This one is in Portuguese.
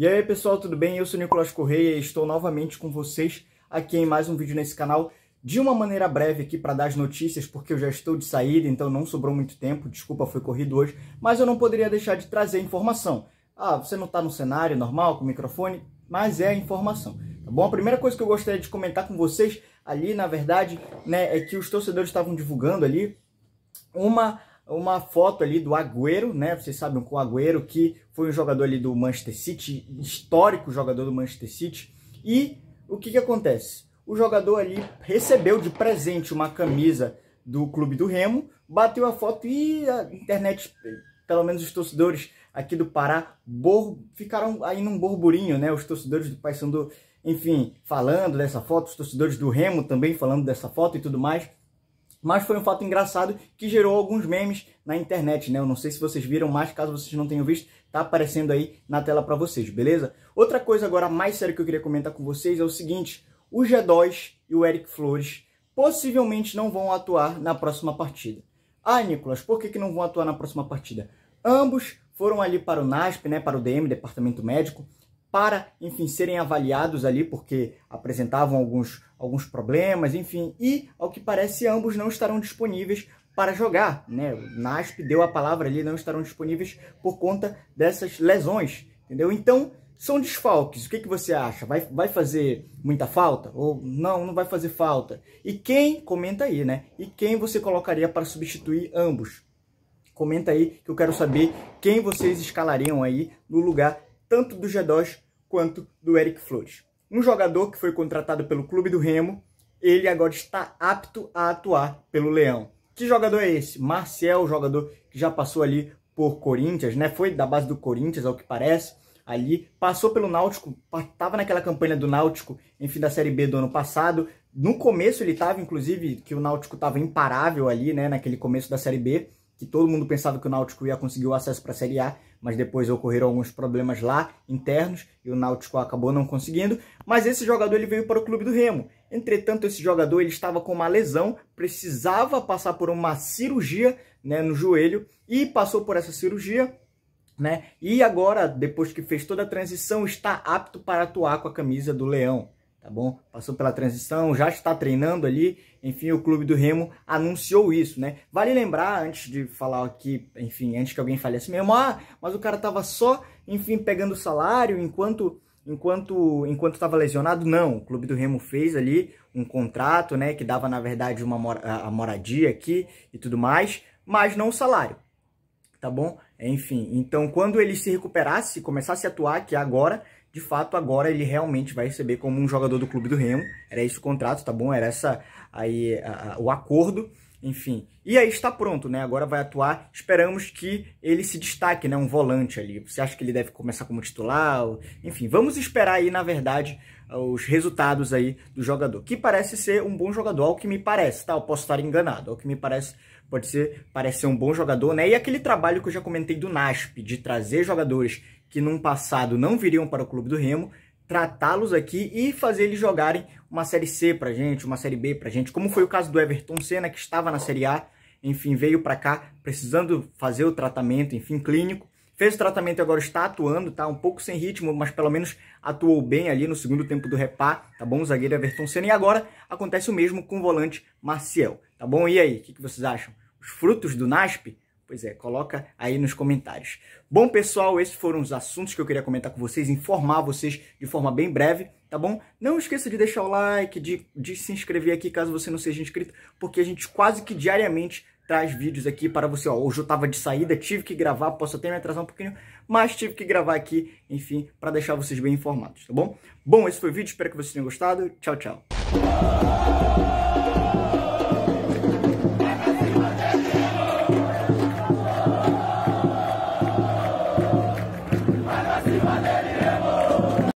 E aí pessoal, tudo bem? Eu sou Nicolas Correia e estou novamente com vocês aqui em mais um vídeo nesse canal. De uma maneira breve aqui para dar as notícias, porque eu já estou de saída, então não sobrou muito tempo, desculpa, foi corrido hoje, mas eu não poderia deixar de trazer informação. Ah, você não está no cenário normal, com microfone, mas é a informação, tá bom? A primeira coisa que eu gostaria de comentar com vocês ali, na verdade, né, é que os torcedores estavam divulgando ali uma uma foto ali do Agüero, né? Vocês sabem com o Agüero que foi um jogador ali do Manchester City, histórico jogador do Manchester City. E o que que acontece? O jogador ali recebeu de presente uma camisa do clube do Remo, bateu a foto e a internet, pelo menos os torcedores aqui do Pará, bor... ficaram aí num burburinho, né? Os torcedores do Paysandu, enfim, falando dessa foto, os torcedores do Remo também falando dessa foto e tudo mais. Mas foi um fato engraçado que gerou alguns memes na internet, né? Eu não sei se vocês viram, mas caso vocês não tenham visto, tá aparecendo aí na tela para vocês, beleza? Outra coisa agora mais séria que eu queria comentar com vocês é o seguinte: o G2 e o Eric Flores possivelmente não vão atuar na próxima partida. Ah, Nicolas, por que, que não vão atuar na próxima partida? Ambos foram ali para o NASP, né, para o DM, Departamento Médico, para, enfim, serem avaliados ali, porque apresentavam alguns, alguns problemas, enfim, e, ao que parece, ambos não estarão disponíveis para jogar, né? O NASP deu a palavra ali, não estarão disponíveis por conta dessas lesões, entendeu? Então, são desfalques. O que, que você acha? Vai, vai fazer muita falta? Ou não, não vai fazer falta? E quem, comenta aí, né? E quem você colocaria para substituir ambos? Comenta aí que eu quero saber quem vocês escalariam aí no lugar tanto do G2 quanto do Eric Flores. Um jogador que foi contratado pelo Clube do Remo, ele agora está apto a atuar pelo Leão. Que jogador é esse? Marcel, jogador que já passou ali por Corinthians, né? Foi da base do Corinthians, ao que parece, ali. Passou pelo Náutico, estava naquela campanha do Náutico, enfim, da Série B do ano passado. No começo ele estava, inclusive, que o Náutico estava imparável ali, né? Naquele começo da Série B que todo mundo pensava que o Náutico ia conseguir o acesso para a Série A, mas depois ocorreram alguns problemas lá internos e o Náutico acabou não conseguindo. Mas esse jogador ele veio para o clube do Remo. Entretanto, esse jogador ele estava com uma lesão, precisava passar por uma cirurgia né, no joelho e passou por essa cirurgia. Né? E agora, depois que fez toda a transição, está apto para atuar com a camisa do Leão tá bom? Passou pela transição, já está treinando ali, enfim, o clube do Remo anunciou isso, né? Vale lembrar, antes de falar aqui, enfim, antes que alguém fale assim mesmo, ah, mas o cara tava só, enfim, pegando salário enquanto enquanto enquanto estava lesionado, não. O clube do Remo fez ali um contrato, né, que dava na verdade uma mor a moradia aqui e tudo mais, mas não o salário. Tá bom? Enfim, então quando ele se recuperasse, começasse a atuar, que agora, de fato agora ele realmente vai receber como um jogador do clube do Remo. Era esse o contrato, tá bom? Era essa aí a, a, o acordo enfim. E aí está pronto, né? Agora vai atuar. Esperamos que ele se destaque, né? Um volante ali. Você acha que ele deve começar como titular? Enfim, vamos esperar aí, na verdade, os resultados aí do jogador, que parece ser um bom jogador, ao que me parece, tá? Eu posso estar enganado, ao que me parece, pode ser, parece ser um bom jogador, né? E aquele trabalho que eu já comentei do NASP, de trazer jogadores que num passado não viriam para o clube do Remo, tratá-los aqui e fazer eles jogarem uma Série C pra gente, uma Série B pra gente, como foi o caso do Everton Senna, que estava na Série A, enfim, veio para cá precisando fazer o tratamento, enfim, clínico, fez o tratamento e agora está atuando, tá? Um pouco sem ritmo, mas pelo menos atuou bem ali no segundo tempo do repá, tá bom? O zagueiro Everton Senna. E agora acontece o mesmo com o volante Maciel, tá bom? E aí, o que, que vocês acham? Os frutos do NASP Pois é, coloca aí nos comentários. Bom, pessoal, esses foram os assuntos que eu queria comentar com vocês, informar vocês de forma bem breve, tá bom? Não esqueça de deixar o like, de, de se inscrever aqui caso você não seja inscrito, porque a gente quase que diariamente traz vídeos aqui para você. Ó, hoje eu estava de saída, tive que gravar, posso até me atrasar um pouquinho, mas tive que gravar aqui, enfim, para deixar vocês bem informados, tá bom? Bom, esse foi o vídeo, espero que vocês tenham gostado. Tchau, tchau.